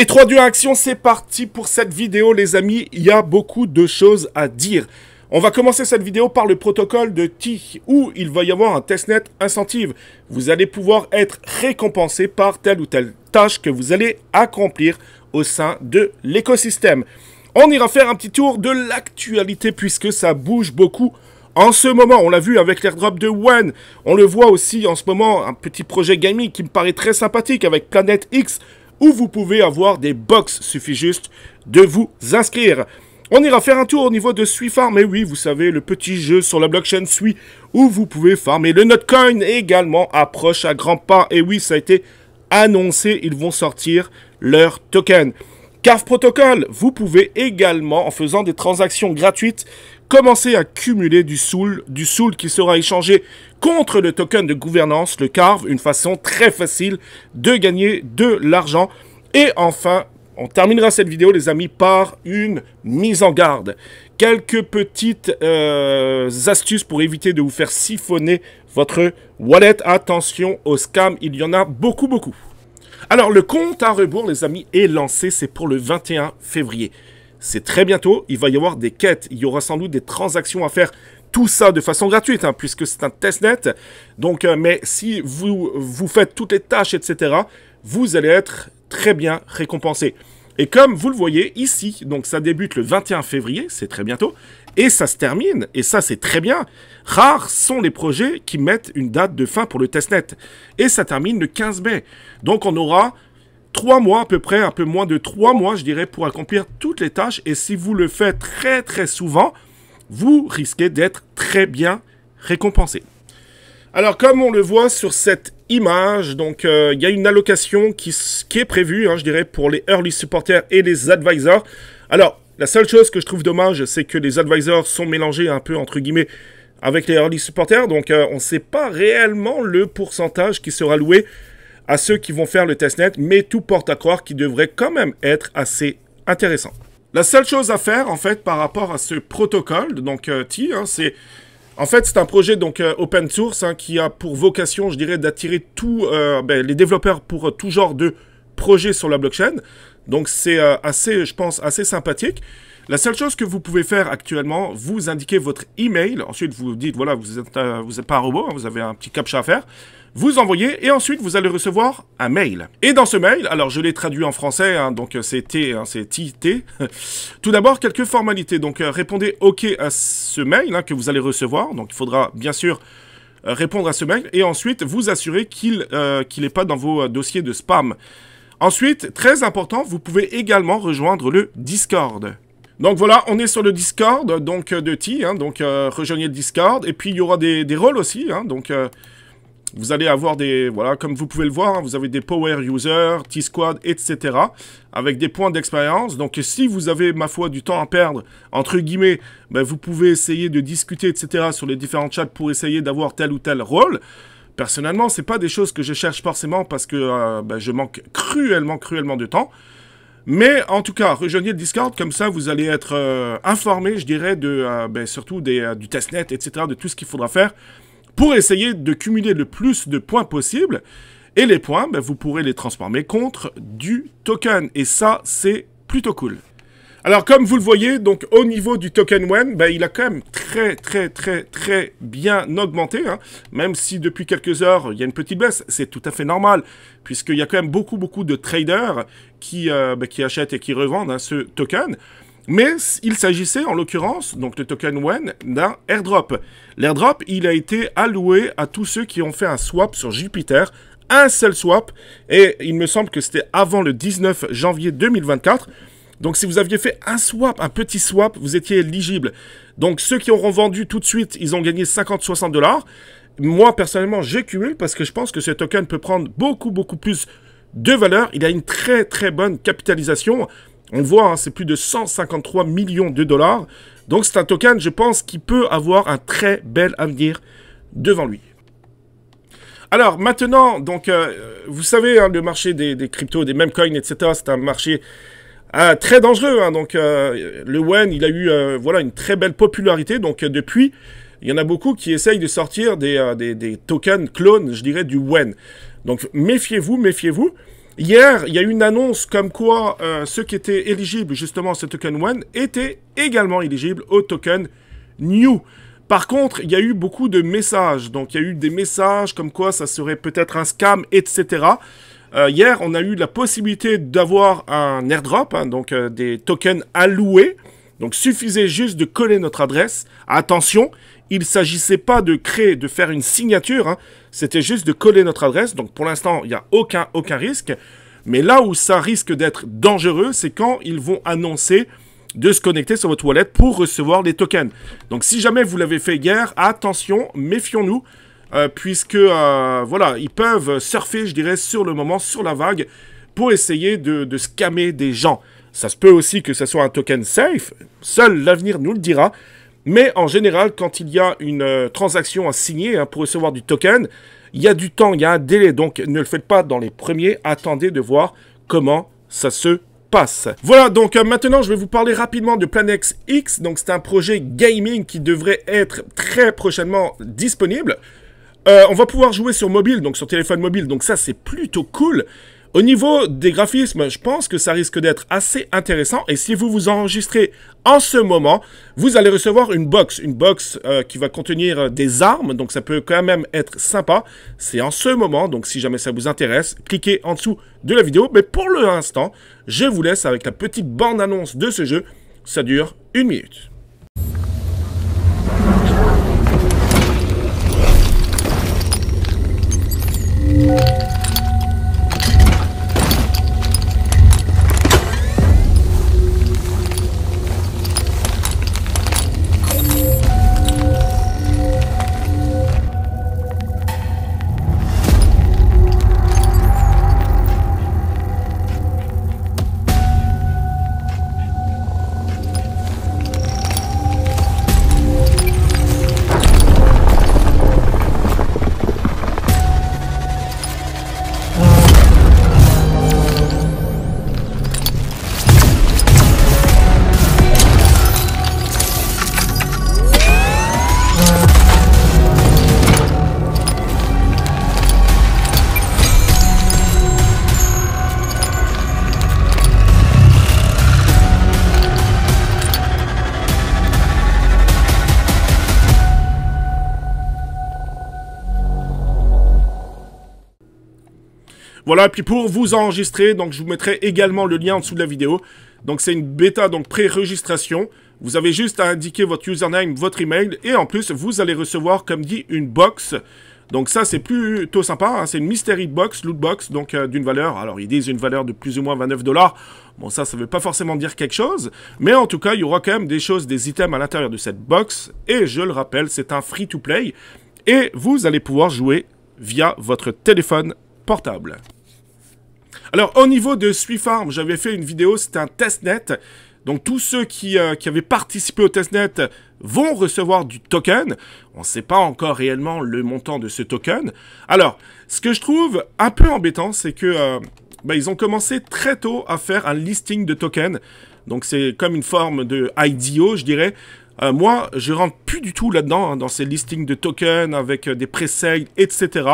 Et 3, 2, action, c'est parti pour cette vidéo les amis, il y a beaucoup de choses à dire. On va commencer cette vidéo par le protocole de TI où il va y avoir un testnet incentive. Vous allez pouvoir être récompensé par telle ou telle tâche que vous allez accomplir au sein de l'écosystème. On ira faire un petit tour de l'actualité puisque ça bouge beaucoup en ce moment, on l'a vu avec l'airdrop de One, on le voit aussi en ce moment, un petit projet gaming qui me paraît très sympathique avec Planète X, où vous pouvez avoir des box. Suffit juste de vous inscrire. On ira faire un tour au niveau de Farm. et oui, vous savez, le petit jeu sur la blockchain Sui, où vous pouvez farmer le Notcoin également approche à grands pas. Et oui, ça a été annoncé, ils vont sortir leur token. CAF Protocol, vous pouvez également, en faisant des transactions gratuites, commencer à cumuler du soul, du soul qui sera échangé contre le token de gouvernance, le carve, une façon très facile de gagner de l'argent. Et enfin, on terminera cette vidéo, les amis, par une mise en garde. Quelques petites euh, astuces pour éviter de vous faire siphonner votre wallet. Attention aux scams, il y en a beaucoup, beaucoup. Alors, le compte à rebours, les amis, est lancé. C'est pour le 21 février c'est très bientôt. Il va y avoir des quêtes, il y aura sans doute des transactions à faire. Tout ça de façon gratuite, hein, puisque c'est un testnet. Donc, euh, mais si vous, vous faites toutes les tâches, etc., vous allez être très bien récompensé. Et comme vous le voyez ici, donc ça débute le 21 février, c'est très bientôt, et ça se termine, et ça c'est très bien. Rares sont les projets qui mettent une date de fin pour le testnet. Et ça termine le 15 mai. Donc on aura trois mois à peu près, un peu moins de trois mois, je dirais, pour accomplir toutes les tâches. Et si vous le faites très très souvent, vous risquez d'être très bien récompensé. Alors comme on le voit sur cette image, donc euh, il y a une allocation qui, qui est prévue, hein, je dirais, pour les early supporters et les advisors. Alors la seule chose que je trouve dommage, c'est que les advisors sont mélangés un peu entre guillemets avec les early supporters, donc euh, on ne sait pas réellement le pourcentage qui sera loué à ceux qui vont faire le testnet, mais tout porte à croire qu'il devrait quand même être assez intéressant. La seule chose à faire, en fait, par rapport à ce protocole, donc euh, T, hein, c'est... En fait, c'est un projet donc euh, open source hein, qui a pour vocation, je dirais, d'attirer tous euh, ben, les développeurs pour tout genre de projets sur la blockchain. Donc c'est assez, je pense, assez sympathique. La seule chose que vous pouvez faire actuellement, vous indiquez votre email. Ensuite, vous dites, voilà, vous n'êtes pas un robot, hein, vous avez un petit captcha à faire. Vous envoyez et ensuite vous allez recevoir un mail. Et dans ce mail, alors je l'ai traduit en français, hein, donc euh, c'est T, hein, c'est T. Tout d'abord, quelques formalités. Donc euh, répondez OK à ce mail que vous allez recevoir. Donc il faudra bien sûr euh, répondre à ce mail et ensuite vous assurer qu'il n'est pas dans vos dossiers de spam. Ensuite, très important, vous pouvez également rejoindre le Discord. Donc voilà, on est sur le Discord donc euh, de T, hein, donc euh, rejoignez le Discord. Et puis il y aura des, rôles aussi, hein, donc euh, vous allez avoir des, voilà, comme vous pouvez le voir, hein, vous avez des Power Users, T-Squad, etc. Avec des points d'expérience. Donc si vous avez, ma foi, du temps à perdre, entre guillemets, ben, vous pouvez essayer de discuter, etc. sur les différents chats pour essayer d'avoir tel ou tel rôle. Personnellement, c'est pas des choses que je cherche forcément parce que ben, je manque cruellement, cruellement de temps. Mais en tout cas, rejoignez le Discord, comme ça vous allez être euh, informé, je dirais, euh, ben, surtout euh, du testnet, etc., de tout ce qu'il faudra faire pour essayer de cumuler le plus de points possible. Et les points, ben, vous pourrez les transformer contre du token. Et ça, c'est plutôt cool. Alors, comme vous le voyez, donc au niveau du token WEN, il a quand même très, très, très, très bien augmenté. Hein. même si depuis quelques heures, il y a une petite baisse. C'est tout à fait normal, puisqu'il y a quand même beaucoup, beaucoup de traders qui, euh, ben, achètent et qui revendent hein, ce token. Mais il s'agissait en l'occurrence, donc le token WEN, d'un airdrop. L'airdrop, il a été alloué à tous ceux qui ont fait un swap sur Jupiter, un seul swap, et il me semble que c'était avant le 19 janvier 2024. Donc si vous aviez fait un swap, un petit swap, vous étiez éligible. Donc ceux qui auront vendu tout de suite, ils ont gagné 50-60 dollars. Moi personnellement, je parce que je pense que ce token peut prendre beaucoup beaucoup plus de valeur. Il a une très très bonne capitalisation. On voit, hein, c'est plus de 153 millions de dollars. Donc c'est un token, je pense, qui peut avoir un très bel avenir devant lui. Alors maintenant, donc, euh, vous savez, hein, le marché des, des cryptos, des meme coins, etc., c'est un marché euh, très dangereux, hein, donc euh, le Wen, il a eu euh, voilà une très belle popularité, donc depuis, il y en a beaucoup qui essayent de sortir des, des, tokens clones, je dirais, du Wen. Donc méfiez-vous, méfiez-vous. Hier, il y a eu une annonce comme quoi ceux qui étaient éligibles justement à ce token Wen étaient également éligibles au token New. Par contre, il y a eu beaucoup de messages. Donc, il y a eu des messages comme quoi ça serait peut-être un scam, etc. Euh, hier, on a eu la possibilité d'avoir un airdrop, hein, donc euh, des tokens alloués. Donc suffisait juste de coller notre adresse. Attention, il ne s'agissait pas de créer, de faire une signature. Hein. C'était juste de coller notre adresse. Donc pour l'instant, il n'y a aucun, aucun risque. Mais là où ça risque d'être dangereux, c'est quand ils vont annoncer de se connecter sur votre wallet pour recevoir les tokens. Donc si jamais vous l'avez fait hier, attention, méfions-nous. Euh, puisque euh, voilà, ils peuvent surfer, je dirais, sur le moment, sur la vague, pour essayer de, scammer des gens. Ça se peut aussi que ce soit un token safe, seul l'avenir nous le dira. Mais en général, quand il y a une euh, transaction à signer hein, pour recevoir du token, il y a du temps, il y a un délai, donc ne le faites pas dans les premiers, attendez de voir comment ça se passe. Voilà, donc maintenant je vais vous parler rapidement de Planex X, donc c'est un projet gaming qui devrait être très prochainement disponible. Euh, on va pouvoir jouer sur mobile, donc sur téléphone mobile, donc ça c'est plutôt cool. Au niveau des graphismes, je pense que ça risque d'être assez intéressant. Et si vous vous enregistrez en ce moment, vous allez recevoir une box. Une box euh, qui va contenir euh, des armes, donc ça peut quand même être sympa. C'est en ce moment, donc si jamais ça vous intéresse, cliquez en dessous de la vidéo. Mais pour l'instant, je vous laisse avec la petite bande-annonce de ce jeu. Ça dure une minute. Thank you Voilà, puis pour vous enregistrer, donc je vous mettrai également le lien en dessous de la vidéo. Donc c'est une bêta, donc pré-registration. Vous avez juste à indiquer votre username, votre email, et en plus, vous allez recevoir, comme dit, une box. Donc ça, c'est plutôt sympa, hein. c'est une mystery box, loot box, donc euh, d'une valeur, alors ils disent une valeur de plus ou moins 29 dollars, bon ça, ça veut pas forcément dire quelque chose, mais en tout cas, il y aura quand même des choses, des items à l'intérieur de cette box, et je le rappelle, c'est un free-to-play, et vous allez pouvoir jouer via votre téléphone portable. Alors, au niveau de Suifarm, j'avais fait une vidéo, c'était un testnet. Donc tous ceux qui, euh, avaient participé au testnet vont recevoir du token. On ne sait pas encore réellement le montant de ce token. Alors, ce que je trouve un peu embêtant, c'est que euh, bah, ils ont commencé très tôt à faire un listing de token, Donc c'est comme une forme de IDO, je dirais. Euh, moi, je rentre plus du tout là-dedans, hein, dans ces listings de tokens avec euh, des pre-sales, etc.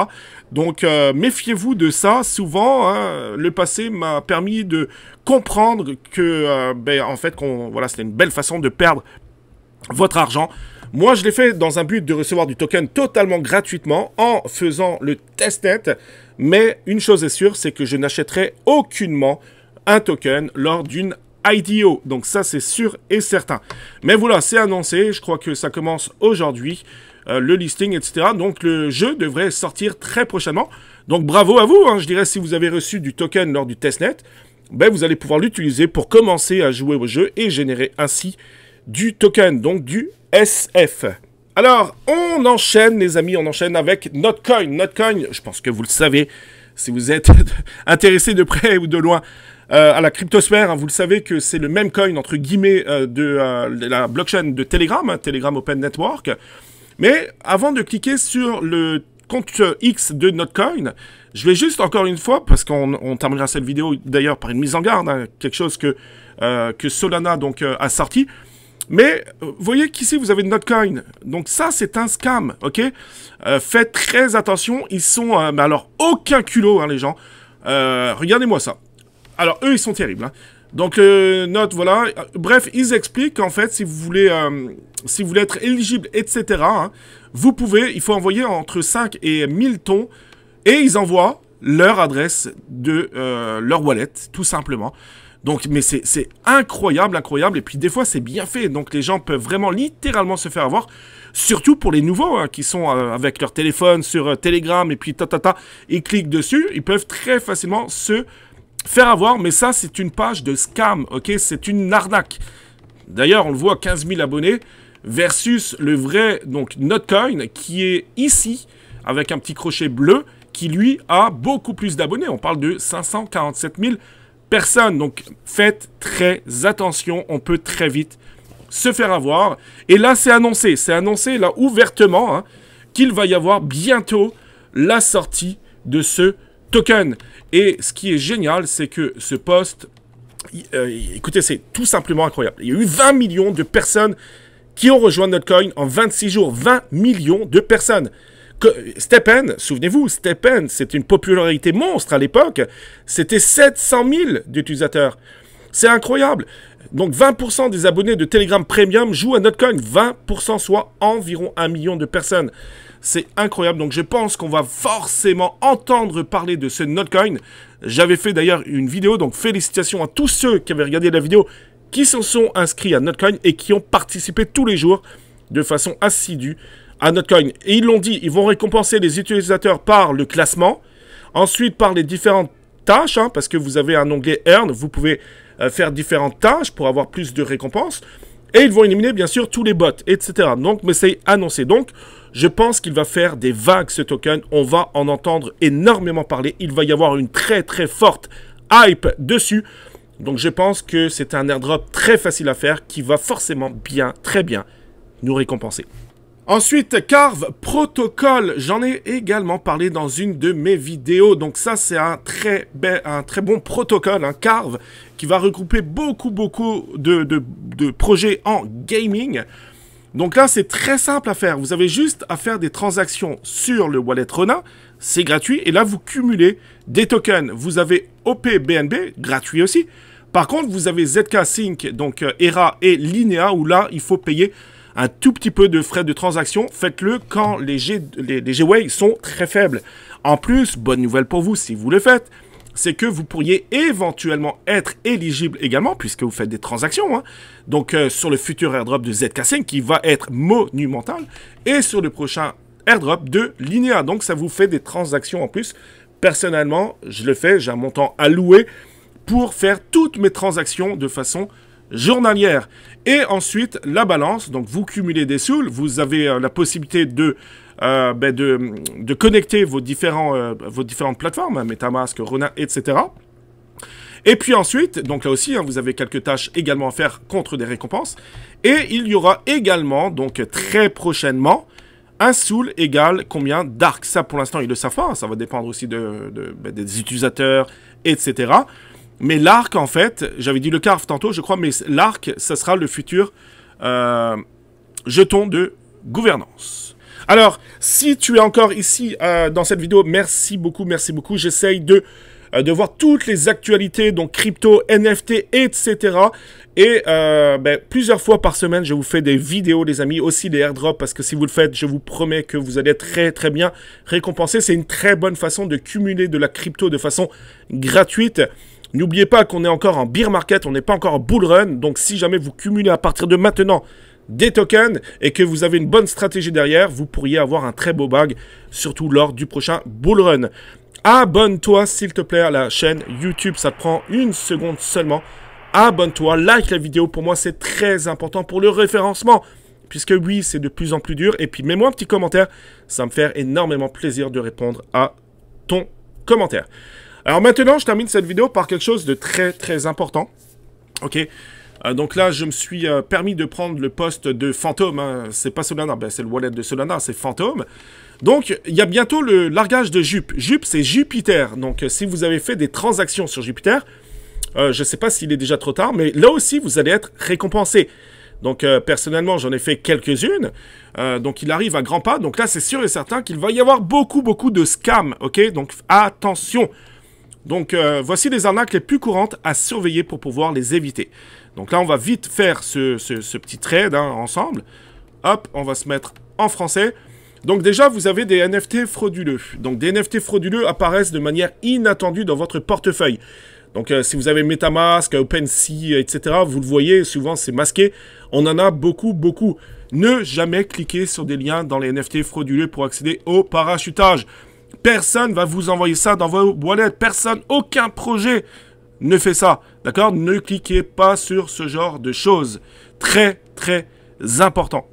Donc, euh, méfiez-vous de ça. Souvent, hein, le passé m'a permis de comprendre que, ben, en fait, voilà, c'était une belle façon de perdre votre argent. Moi, je l'ai fait dans un but de recevoir du token totalement gratuitement en faisant le testnet. Mais une chose est sûre, c'est que je n'achèterai aucunement un token lors d'une IDO. Donc ça, c'est sûr et certain. Mais voilà, c'est annoncé. Je crois que ça commence aujourd'hui. Euh, le listing, etc. Donc le jeu devrait sortir très prochainement. Donc bravo à vous. Hein. Je dirais si vous avez reçu du token lors du testnet, ben, vous allez pouvoir l'utiliser pour commencer à jouer au jeu et générer ainsi du token, donc du SF. Alors, on enchaîne, les amis, on enchaîne avec Notcoin. Notcoin, je pense que vous le savez si vous êtes intéressé de près ou de loin euh, à la cryptosphère. Hein, vous le savez que c'est le même coin entre guillemets euh, euh, de, la blockchain de Telegram, hein, Telegram Open Network. Mais avant de cliquer sur le compte X de Notcoin, je vais juste encore une fois, parce qu'on terminera cette vidéo d'ailleurs par une mise en garde, hein, quelque chose que, que Solana donc, a sorti. Mais vous voyez qu'ici vous avez Notcoin. Donc ça c'est un scam, ok Faites très attention, ils sont... mais alors aucun culot les gens. Regardez-moi ça. Alors, eux, ils sont terribles. Hein. Donc, euh, note, voilà. Bref, ils expliquent qu'en fait, si vous voulez, euh, si vous voulez être éligible, etc., hein, vous pouvez, il faut envoyer entre 5 et 1000 tons, et ils envoient leur adresse de euh, leur wallet, tout simplement. Donc, mais c'est incroyable, incroyable. Et puis, des fois, c'est bien fait. Donc, les gens peuvent vraiment littéralement se faire avoir. Surtout pour les nouveaux hein, qui sont avec leur téléphone sur Telegram et puis ta, ta, ta, ils cliquent dessus. Ils peuvent très facilement se faire avoir, mais ça, c'est une page de scam, ok C'est une arnaque. D'ailleurs, on le voit, 15 000 abonnés versus le vrai, donc, NotCoin, qui est ici, avec un petit crochet bleu, qui, lui, a beaucoup plus d'abonnés. On parle de 547 000 personnes. Donc, faites très attention, on peut très vite se faire avoir. Et là, c'est annoncé, c'est annoncé, là, ouvertement, hein, qu'il va y avoir bientôt la sortie de ce token. Et ce qui est génial, c'est que ce poste, euh, écoutez, c'est tout simplement incroyable. Il y a eu 20 millions de personnes qui ont rejoint Notcoin en 26 jours. 20 millions de personnes. Stepen, souvenez-vous, Stepen, c'était une popularité monstre à l'époque. C'était 700 000 d'utilisateurs. C'est incroyable. Donc 20% des abonnés de Telegram Premium jouent à Notcoin. 20%, soit environ 1 million de personnes. C'est incroyable. Donc je pense qu'on va forcément entendre parler de ce Notcoin. J'avais fait d'ailleurs une vidéo, donc félicitations à tous ceux qui avaient regardé la vidéo, qui s'en sont inscrits à Notcoin et qui ont participé tous les jours de façon assidue à Notcoin. Et ils l'ont dit, ils vont récompenser les utilisateurs par le classement, ensuite par les différentes tâches, hein, parce que vous avez un onglet Earn, vous pouvez euh, faire différentes tâches pour avoir plus de récompenses. Et ils vont éliminer bien sûr tous les bots, etc. Donc, mais c'est annoncé. Donc, je pense qu'il va faire des vagues ce token. On va en entendre énormément parler. Il va y avoir une très très forte hype dessus. Donc je pense que c'est un airdrop très facile à faire qui va forcément bien, très bien nous récompenser. Ensuite, Carve Protocol, j'en ai également parlé dans une de mes vidéos. Donc ça, c'est un très, un très bon protocole, un hein, Carve, qui va regrouper beaucoup, beaucoup de projets en gaming. Donc là, c'est très simple à faire. Vous avez juste à faire des transactions sur le wallet Ronin. C'est gratuit. Et là, vous cumulez des tokens. Vous avez OP BNB gratuit aussi. Par contre, vous avez ZK Sync, donc euh, ERA et Linea, où là, il faut payer un tout petit peu de frais de transaction. Faites-le quand les, G, les, sont très faibles. En plus, bonne nouvelle pour vous si vous le faites, c'est que vous pourriez éventuellement être éligible également, puisque vous faites des transactions, hein. donc euh, sur le futur airdrop de ZK5 qui va être monumental, et sur le prochain airdrop de Linea. Donc ça vous fait des transactions en plus. Personnellement, je le fais, j'ai un montant alloué pour faire toutes mes transactions de façon journalière. Et ensuite, la balance, donc vous cumulez des sous. vous avez euh, la possibilité de euh, ben de, de, connecter vos, différents, euh, vos différentes plateformes, Metamask, Ronin, etc. Et puis ensuite, donc là aussi, hein, vous avez quelques tâches également à faire contre des récompenses. Et il y aura également, donc très prochainement, un soul égal combien d'arcs Ça, pour l'instant, ils le savent pas. Hein. Ça va dépendre aussi de, ben, des utilisateurs, etc. Mais l'arc, en fait, j'avais dit le carve tantôt, je crois, mais l'arc, ça sera le futur euh, jeton de gouvernance. Alors, si tu es encore ici euh, dans cette vidéo, merci beaucoup, merci beaucoup. J'essaye de euh, de voir toutes les actualités, donc crypto, NFT, etc. Et euh, ben, plusieurs fois par semaine, je vous fais des vidéos, les amis, aussi des airdrops, parce que si vous le faites, je vous promets que vous allez être très très bien récompensé. C'est une très bonne façon de cumuler de la crypto de façon gratuite. N'oubliez pas qu'on est encore en beer market, on n'est pas encore en bull run, donc si jamais vous cumulez à partir de maintenant des tokens et que vous avez une bonne stratégie derrière, vous pourriez avoir un très beau bag, surtout lors du prochain bull run. Abonne-toi s'il te plaît à la chaîne YouTube, ça te prend une seconde seulement. Abonne-toi, like la vidéo, pour moi c'est très important pour le référencement. Puisque oui, c'est de plus en plus dur. Et puis mets-moi un petit commentaire, ça me fait énormément plaisir de répondre à ton commentaire. Alors maintenant, je termine cette vidéo par quelque chose de très très important. Ok euh, donc là, je me suis euh, permis de prendre le poste de Fantôme. Hein. C'est pas Solana, ben, c'est le wallet de Solana, c'est Fantôme. Donc, il y a bientôt le largage de Jupe. Jupe, c'est Jupiter. Donc, euh, si vous avez fait des transactions sur Jupiter, je ne sais pas s'il est déjà trop tard, mais là aussi, vous allez être récompensé. Donc, personnellement, j'en ai fait quelques-unes. donc, il arrive à grands pas. Donc là, c'est sûr et certain qu'il va y avoir beaucoup, beaucoup de scams. OK Donc, attention. Donc, voici les arnaques les plus courantes à surveiller pour pouvoir les éviter. Donc là, on va vite faire ce, petit trade hein, ensemble. Hop, on va se mettre en français. Donc déjà, vous avez des NFT frauduleux. Donc des NFT frauduleux apparaissent de manière inattendue dans votre portefeuille. Donc euh, si vous avez Metamask, OpenSea, etc., vous le voyez, souvent c'est masqué. On en a beaucoup, beaucoup. Ne jamais cliquer sur des liens dans les NFT frauduleux pour accéder au parachutage. Personne va vous envoyer ça dans vos boîtes. Personne, aucun projet ne fait ça. D'accord Ne cliquez pas sur ce genre de choses. Très, très important.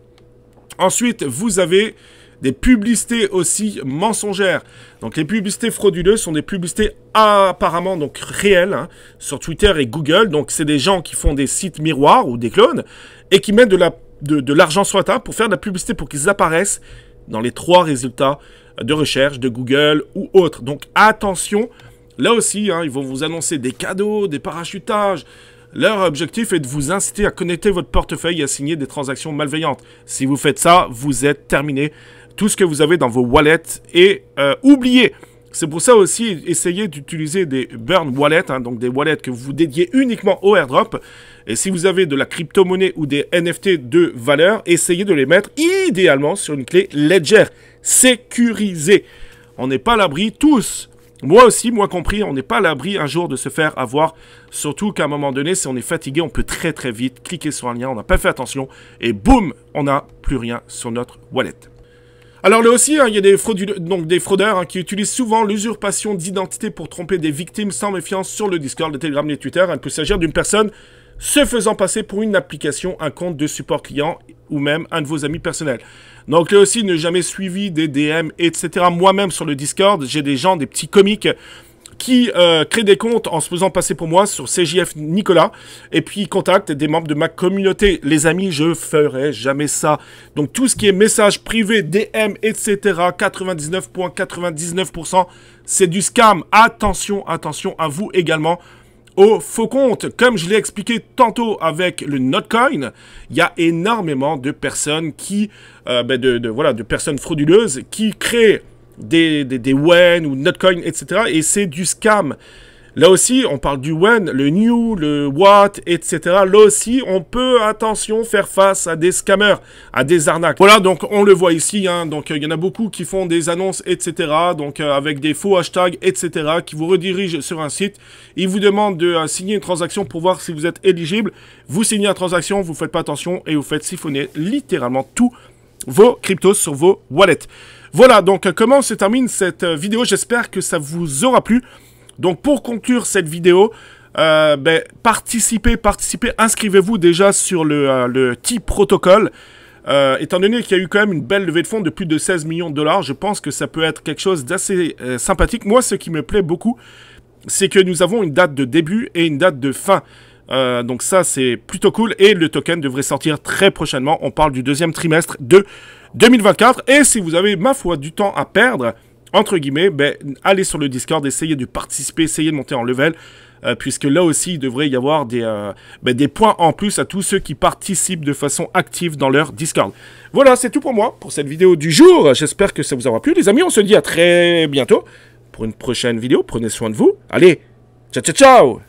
Ensuite, vous avez des publicités aussi mensongères. Donc les publicités frauduleuses sont des publicités apparemment donc réelles hein, sur Twitter et Google. Donc c'est des gens qui font des sites miroirs ou des clones et qui mettent de l'argent la, de, sur la table pour faire de la publicité pour qu'ils apparaissent dans les trois résultats de recherche de Google ou autres. Donc attention Là aussi, hein, ils vont vous annoncer des cadeaux, des parachutages. Leur objectif est de vous inciter à connecter votre portefeuille et à signer des transactions malveillantes. Si vous faites ça, vous êtes terminé. Tout ce que vous avez dans vos wallets est euh, oublié. C'est pour ça aussi, essayez d'utiliser des burn wallets, hein, donc des wallets que vous dédiez uniquement au airdrop. Et si vous avez de la crypto-monnaie ou des NFT de valeur, essayez de les mettre idéalement sur une clé Ledger, sécurisée. On n'est pas à l'abri tous moi aussi, moi compris, on n'est pas à l'abri un jour de se faire avoir. Surtout qu'à un moment donné, si on est fatigué, on peut très très vite cliquer sur un lien, on n'a pas fait attention, et boum, on n'a plus rien sur notre wallet. Alors là aussi, hein, il y a des, donc des fraudeurs hein, qui utilisent souvent l'usurpation d'identité pour tromper des victimes sans méfiance sur le Discord, le Telegram, les Twitter. Il peut s'agir d'une personne se faisant passer pour une application, un compte de support client ou même un de vos amis personnels. Donc là aussi ne jamais suivi des DM, etc. Moi-même sur le Discord, j'ai des gens, des petits comiques qui euh, créent des comptes en se faisant passer pour moi sur CJF Nicolas et puis contactent des membres de ma communauté. Les amis, je ferai jamais ça. Donc tout ce qui est message privé, DM, etc. 99.99%, c'est du scam. Attention, attention à vous également au faux compte. Comme je l'ai expliqué tantôt avec le Notcoin, il y a énormément de personnes qui, euh, ben de, voilà, de personnes frauduleuses qui créent des, des, des ou Notcoin, etc. Et c'est du scam. Là aussi, on parle du when, le new, le what, etc. Là aussi, on peut, attention, faire face à des scammers, à des arnaques. Voilà, donc on le voit ici, hein. donc euh, il y en a beaucoup qui font des annonces, etc. Donc euh, avec des faux hashtags, etc. qui vous redirigent sur un site. Ils vous demandent de euh, signer une transaction pour voir si vous êtes éligible. Vous signez la transaction, vous faites pas attention et vous faites siphonner littéralement tous vos cryptos sur vos wallets. Voilà, donc comment se termine cette vidéo. J'espère que ça vous aura plu. Donc pour conclure cette vidéo, euh, ben, participez, participez, inscrivez-vous déjà sur le, euh, le T-Protocol. Euh, étant donné qu'il y a eu quand même une belle levée de fonds de plus de 16 millions de dollars, je pense que ça peut être quelque chose d'assez sympathique. Moi, ce qui me plaît beaucoup, c'est que nous avons une date de début et une date de fin. donc ça, c'est plutôt cool. Et le token devrait sortir très prochainement. On parle du deuxième trimestre de 2024. Et si vous avez, ma foi, du temps à perdre, entre guillemets, ben, allez sur le Discord, essayez de participer, essayez de monter en level. Euh, puisque là aussi, il devrait y avoir des, euh, ben, des points en plus à tous ceux qui participent de façon active dans leur Discord. Voilà, c'est tout pour moi pour cette vidéo du jour. J'espère que ça vous aura plu, les amis. On se dit à très bientôt pour une prochaine vidéo. Prenez soin de vous. Allez, ciao, ciao, ciao